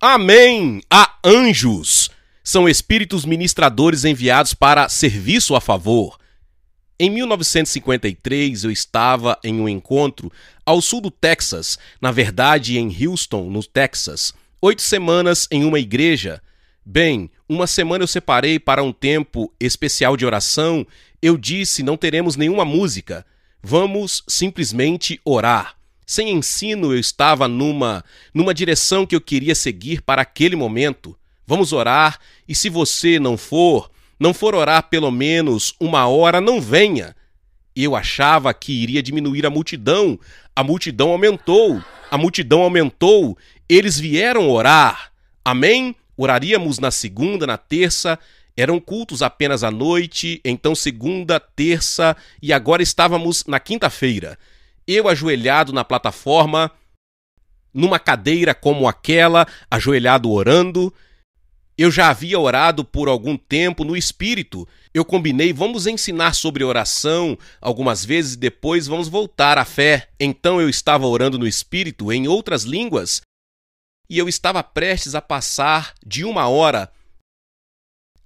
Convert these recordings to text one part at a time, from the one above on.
Amém! A anjos são espíritos ministradores enviados para serviço a favor. Em 1953, eu estava em um encontro ao sul do Texas, na verdade em Houston, no Texas, oito semanas em uma igreja. Bem, uma semana eu separei para um tempo especial de oração. Eu disse: não teremos nenhuma música, vamos simplesmente orar sem ensino, eu estava numa numa direção que eu queria seguir para aquele momento. Vamos orar, e se você não for, não for orar pelo menos uma hora, não venha. Eu achava que iria diminuir a multidão. A multidão aumentou. A multidão aumentou. Eles vieram orar. Amém? Oraríamos na segunda, na terça, eram cultos apenas à noite, então segunda, terça e agora estávamos na quinta-feira eu ajoelhado na plataforma, numa cadeira como aquela, ajoelhado orando. Eu já havia orado por algum tempo no espírito. Eu combinei, vamos ensinar sobre oração algumas vezes e depois vamos voltar à fé. Então eu estava orando no espírito em outras línguas e eu estava prestes a passar de uma hora.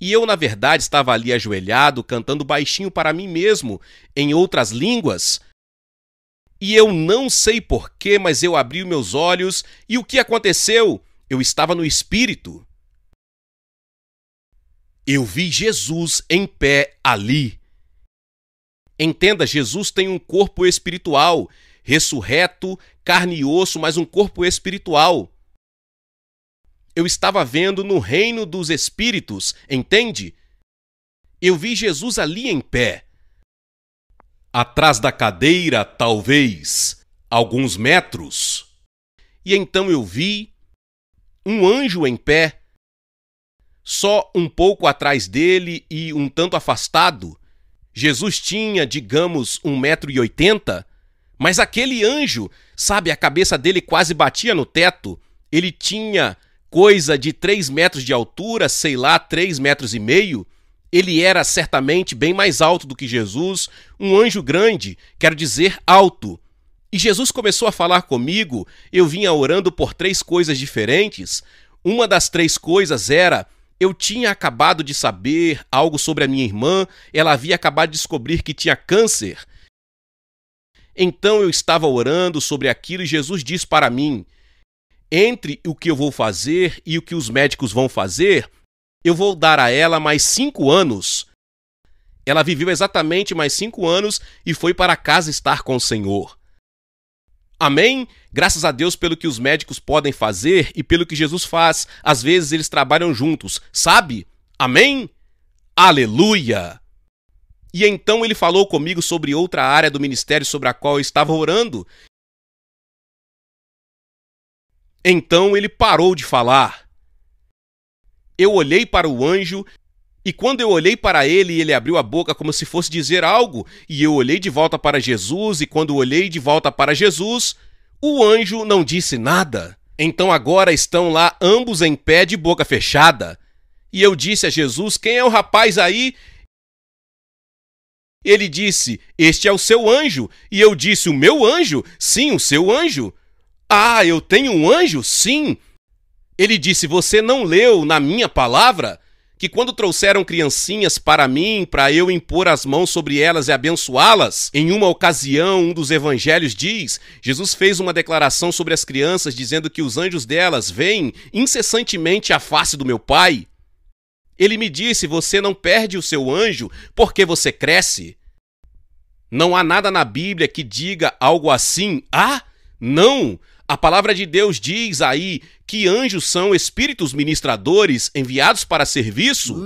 E eu, na verdade, estava ali ajoelhado, cantando baixinho para mim mesmo, em outras línguas. E eu não sei porquê, mas eu abri meus olhos e o que aconteceu? Eu estava no espírito. Eu vi Jesus em pé ali. Entenda, Jesus tem um corpo espiritual, ressurreto, carne e osso, mas um corpo espiritual. Eu estava vendo no reino dos espíritos, entende? Eu vi Jesus ali em pé atrás da cadeira, talvez, alguns metros. E então eu vi um anjo em pé, só um pouco atrás dele e um tanto afastado. Jesus tinha, digamos, um metro e oitenta, mas aquele anjo, sabe, a cabeça dele quase batia no teto. Ele tinha coisa de três metros de altura, sei lá, três metros e meio ele era certamente bem mais alto do que Jesus, um anjo grande, quero dizer alto. E Jesus começou a falar comigo, eu vinha orando por três coisas diferentes. Uma das três coisas era: eu tinha acabado de saber algo sobre a minha irmã, ela havia acabado de descobrir que tinha câncer. Então eu estava orando sobre aquilo e Jesus disse para mim: entre o que eu vou fazer e o que os médicos vão fazer, eu vou dar a ela mais cinco anos. Ela viveu exatamente mais cinco anos e foi para casa estar com o Senhor. Amém? Graças a Deus pelo que os médicos podem fazer e pelo que Jesus faz. Às vezes eles trabalham juntos, sabe? Amém? Aleluia! E então ele falou comigo sobre outra área do ministério sobre a qual eu estava orando. Então ele parou de falar eu olhei para o anjo, e quando eu olhei para ele, ele abriu a boca como se fosse dizer algo, e eu olhei de volta para Jesus, e quando olhei de volta para Jesus, o anjo não disse nada. Então agora estão lá ambos em pé de boca fechada. E eu disse a Jesus: Quem é o rapaz aí? Ele disse: Este é o seu anjo. E eu disse: O meu anjo? Sim, o seu anjo. Ah, eu tenho um anjo? Sim. Ele disse: Você não leu na minha palavra que quando trouxeram criancinhas para mim, para eu impor as mãos sobre elas e abençoá-las? Em uma ocasião, um dos evangelhos diz: Jesus fez uma declaração sobre as crianças, dizendo que os anjos delas veem incessantemente a face do meu Pai. Ele me disse: Você não perde o seu anjo porque você cresce. Não há nada na Bíblia que diga algo assim. Ah, não! A palavra de Deus diz aí que anjos são espíritos ministradores enviados para serviço?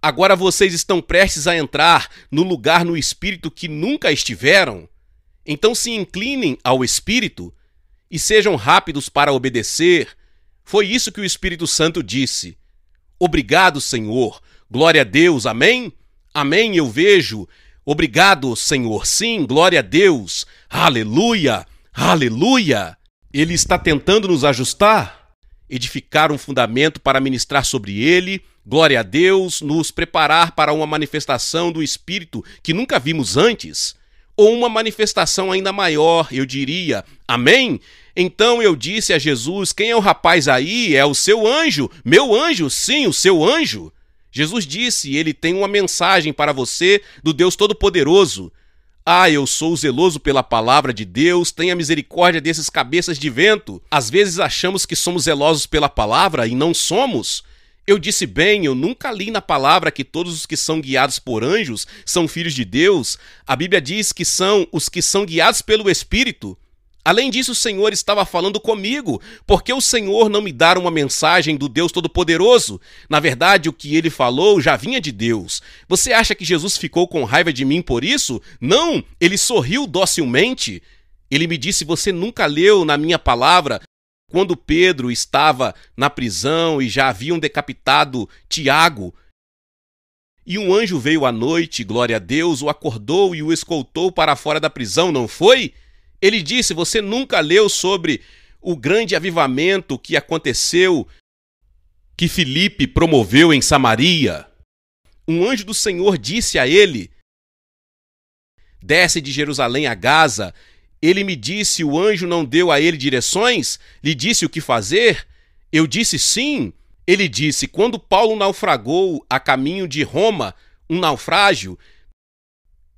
Agora vocês estão prestes a entrar no lugar no espírito que nunca estiveram? Então se inclinem ao espírito e sejam rápidos para obedecer. Foi isso que o Espírito Santo disse. Obrigado, Senhor. Glória a Deus. Amém? Amém. Eu vejo Obrigado, Senhor. Sim, glória a Deus. Aleluia! Aleluia! Ele está tentando nos ajustar, edificar um fundamento para ministrar sobre ele, glória a Deus, nos preparar para uma manifestação do Espírito que nunca vimos antes, ou uma manifestação ainda maior, eu diria. Amém? Então eu disse a Jesus: Quem é o rapaz aí? É o seu anjo, meu anjo, sim, o seu anjo. Jesus disse: Ele tem uma mensagem para você do Deus Todo-Poderoso. Ah, eu sou zeloso pela palavra de Deus, tenha misericórdia desses cabeças de vento. Às vezes achamos que somos zelosos pela palavra e não somos. Eu disse bem, eu nunca li na palavra que todos os que são guiados por anjos são filhos de Deus. A Bíblia diz que são os que são guiados pelo Espírito. Além disso, o Senhor estava falando comigo, porque o Senhor não me dara uma mensagem do Deus Todo-Poderoso. Na verdade, o que ele falou já vinha de Deus. Você acha que Jesus ficou com raiva de mim por isso? Não, ele sorriu docilmente. Ele me disse: Você nunca leu na minha palavra quando Pedro estava na prisão e já haviam decapitado Tiago. E um anjo veio à noite, glória a Deus, o acordou e o escoltou para fora da prisão, não foi? Ele disse: Você nunca leu sobre o grande avivamento que aconteceu, que Filipe promoveu em Samaria? Um anjo do Senhor disse a ele: Desce de Jerusalém a Gaza. Ele me disse: O anjo não deu a ele direções? Lhe disse o que fazer? Eu disse sim. Ele disse: Quando Paulo naufragou a caminho de Roma, um naufrágio,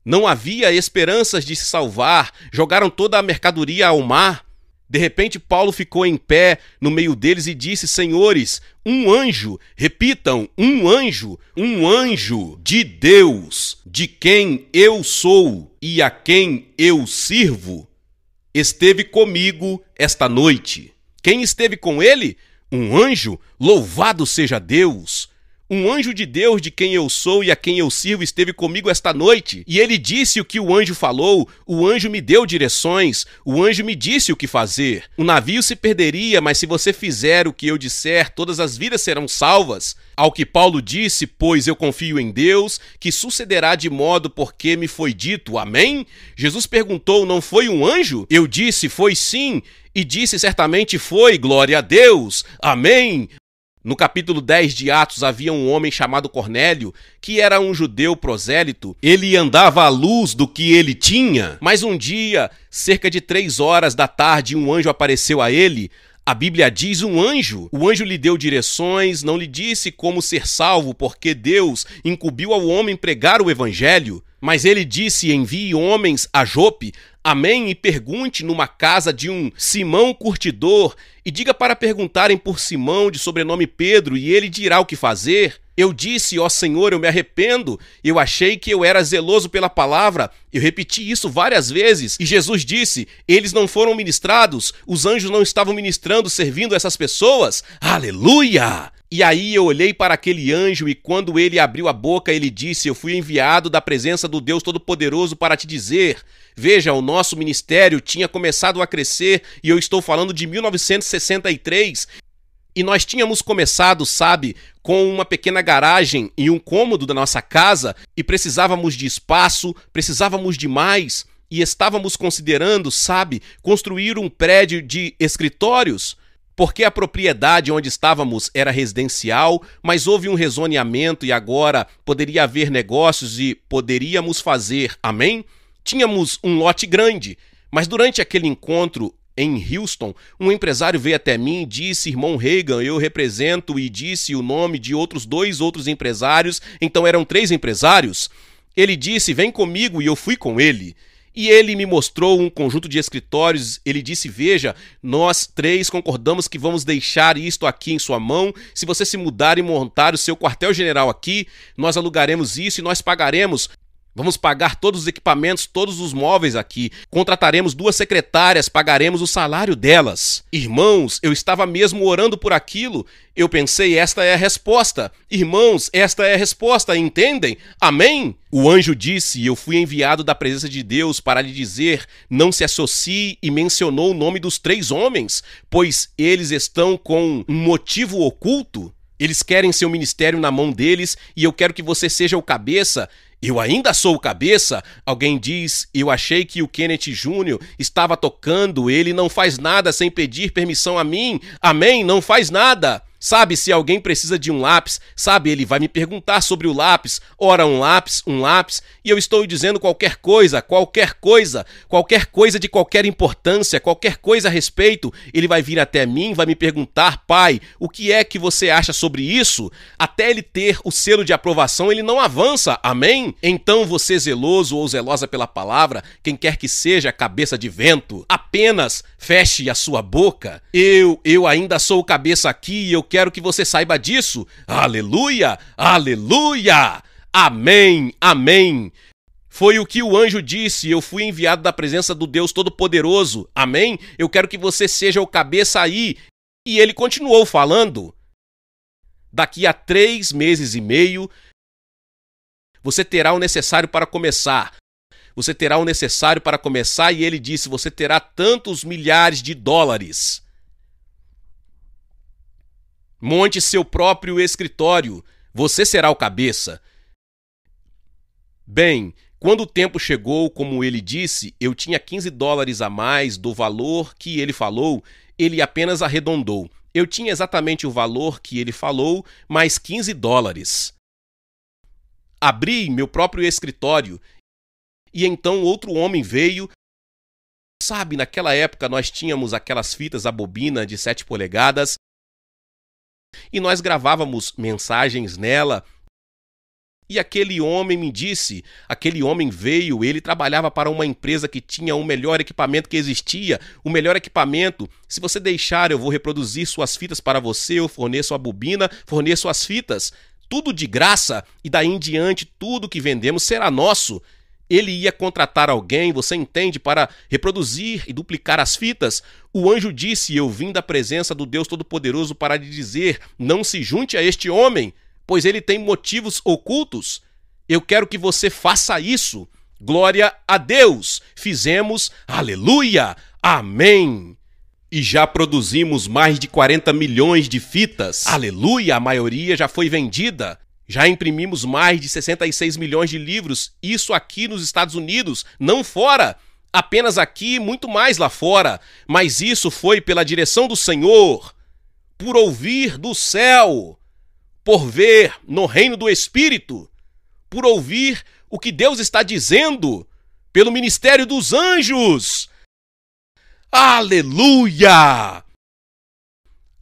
não havia esperanças de se salvar, jogaram toda a mercadoria ao mar. De repente, Paulo ficou em pé no meio deles e disse: Senhores, um anjo, repitam, um anjo, um anjo de Deus, de quem eu sou e a quem eu sirvo, esteve comigo esta noite. Quem esteve com ele? Um anjo? Louvado seja Deus! Um anjo de Deus, de quem eu sou e a quem eu sirvo, esteve comigo esta noite, e ele disse o que o anjo falou, o anjo me deu direções, o anjo me disse o que fazer. O navio se perderia, mas se você fizer o que eu disser, todas as vidas serão salvas. Ao que Paulo disse, pois eu confio em Deus, que sucederá de modo porque me foi dito. Amém? Jesus perguntou: Não foi um anjo? Eu disse: Foi sim. E disse certamente foi, glória a Deus, amém, no capítulo 10 de Atos havia um homem chamado Cornélio, que era um judeu prosélito. Ele andava à luz do que ele tinha, mas um dia, cerca de três horas da tarde, um anjo apareceu a ele. A Bíblia diz um anjo. O anjo lhe deu direções, não lhe disse como ser salvo, porque Deus incumbiu ao homem pregar o evangelho. Mas ele disse: envie homens a Jope, amém, e pergunte numa casa de um Simão curtidor e diga para perguntarem por Simão, de sobrenome Pedro, e ele dirá o que fazer. Eu disse, ó Senhor, eu me arrependo. Eu achei que eu era zeloso pela palavra. Eu repeti isso várias vezes. E Jesus disse: Eles não foram ministrados, os anjos não estavam ministrando, servindo essas pessoas. Aleluia! E aí eu olhei para aquele anjo, e quando ele abriu a boca, ele disse: Eu fui enviado da presença do Deus Todo-Poderoso para te dizer. Veja, o nosso ministério tinha começado a crescer, e eu estou falando de 1963. E nós tínhamos começado, sabe, com uma pequena garagem e um cômodo da nossa casa, e precisávamos de espaço, precisávamos de mais, e estávamos considerando, sabe, construir um prédio de escritórios. Porque a propriedade onde estávamos era residencial, mas houve um rezoneamento e agora poderia haver negócios e poderíamos fazer, amém? Tínhamos um lote grande, mas durante aquele encontro em Houston, um empresário veio até mim e disse: Irmão Reagan, eu represento, e disse o nome de outros dois outros empresários, então eram três empresários. Ele disse: Vem comigo, e eu fui com ele. E ele me mostrou um conjunto de escritórios. Ele disse: Veja, nós três concordamos que vamos deixar isto aqui em sua mão. Se você se mudar e montar o seu quartel-general aqui, nós alugaremos isso e nós pagaremos Vamos pagar todos os equipamentos, todos os móveis aqui. Contrataremos duas secretárias, pagaremos o salário delas. Irmãos, eu estava mesmo orando por aquilo. Eu pensei, esta é a resposta. Irmãos, esta é a resposta, entendem? Amém? O anjo disse: Eu fui enviado da presença de Deus para lhe dizer: Não se associe, e mencionou o nome dos três homens, pois eles estão com um motivo oculto. Eles querem seu ministério na mão deles e eu quero que você seja o cabeça eu ainda sou o cabeça? Alguém diz: Eu achei que o Kenneth Júnior estava tocando, ele não faz nada sem pedir permissão a mim. Amém? Não faz nada. Sabe, se alguém precisa de um lápis, sabe, ele vai me perguntar sobre o lápis, ora um lápis, um lápis, e eu estou dizendo qualquer coisa, qualquer coisa, qualquer coisa de qualquer importância, qualquer coisa a respeito, ele vai vir até mim, vai me perguntar, pai, o que é que você acha sobre isso? Até ele ter o selo de aprovação, ele não avança, amém? Então você zeloso ou zelosa pela palavra, quem quer que seja, cabeça de vento, apenas feche a sua boca. Eu, eu ainda sou cabeça aqui e eu quero que você saiba disso. Aleluia! Aleluia! Amém! Amém! Foi o que o anjo disse: Eu fui enviado da presença do Deus Todo-Poderoso. Amém? Eu quero que você seja o cabeça aí. E ele continuou falando. Daqui a três meses e meio, você terá o necessário para começar. Você terá o necessário para começar, e ele disse: Você terá tantos milhares de dólares. Monte seu próprio escritório, você será o cabeça. Bem, quando o tempo chegou, como ele disse, eu tinha 15 dólares a mais do valor que ele falou, ele apenas arredondou. Eu tinha exatamente o valor que ele falou, mais 15 dólares. Abri meu próprio escritório e então outro homem veio. Sabe, naquela época nós tínhamos aquelas fitas a bobina de 7 polegadas e nós gravávamos mensagens nela. E aquele homem me disse, aquele homem veio, ele trabalhava para uma empresa que tinha o melhor equipamento que existia, o melhor equipamento. Se você deixar, eu vou reproduzir suas fitas para você, eu forneço a bobina, forneço as fitas, tudo de graça e daí em diante tudo que vendemos será nosso ele ia contratar alguém, você entende, para reproduzir e duplicar as fitas. O anjo disse: Eu vim da presença do Deus Todo-Poderoso para lhe dizer: Não se junte a este homem, pois ele tem motivos ocultos. Eu quero que você faça isso. Glória a Deus! Fizemos, aleluia! Amém! E já produzimos mais de 40 milhões de fitas. Aleluia! A maioria já foi vendida. Já imprimimos mais de 66 milhões de livros, isso aqui nos Estados Unidos, não fora, apenas aqui e muito mais lá fora. Mas isso foi pela direção do Senhor, por ouvir do céu, por ver no reino do Espírito, por ouvir o que Deus está dizendo, pelo ministério dos anjos. Aleluia!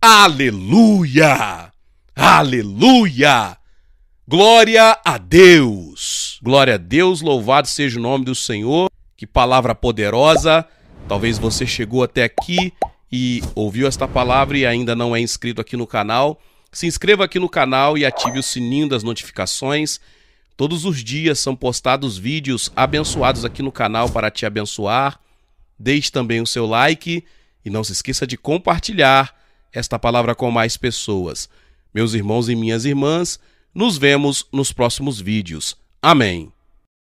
Aleluia! Aleluia! Glória a Deus! Glória a Deus, louvado seja o nome do Senhor. Que palavra poderosa! Talvez você chegou até aqui e ouviu esta palavra e ainda não é inscrito aqui no canal. Se inscreva aqui no canal e ative o sininho das notificações. Todos os dias são postados vídeos abençoados aqui no canal para te abençoar. Deixe também o seu like e não se esqueça de compartilhar esta palavra com mais pessoas. Meus irmãos e minhas irmãs, nos vemos nos próximos vídeos. Amém.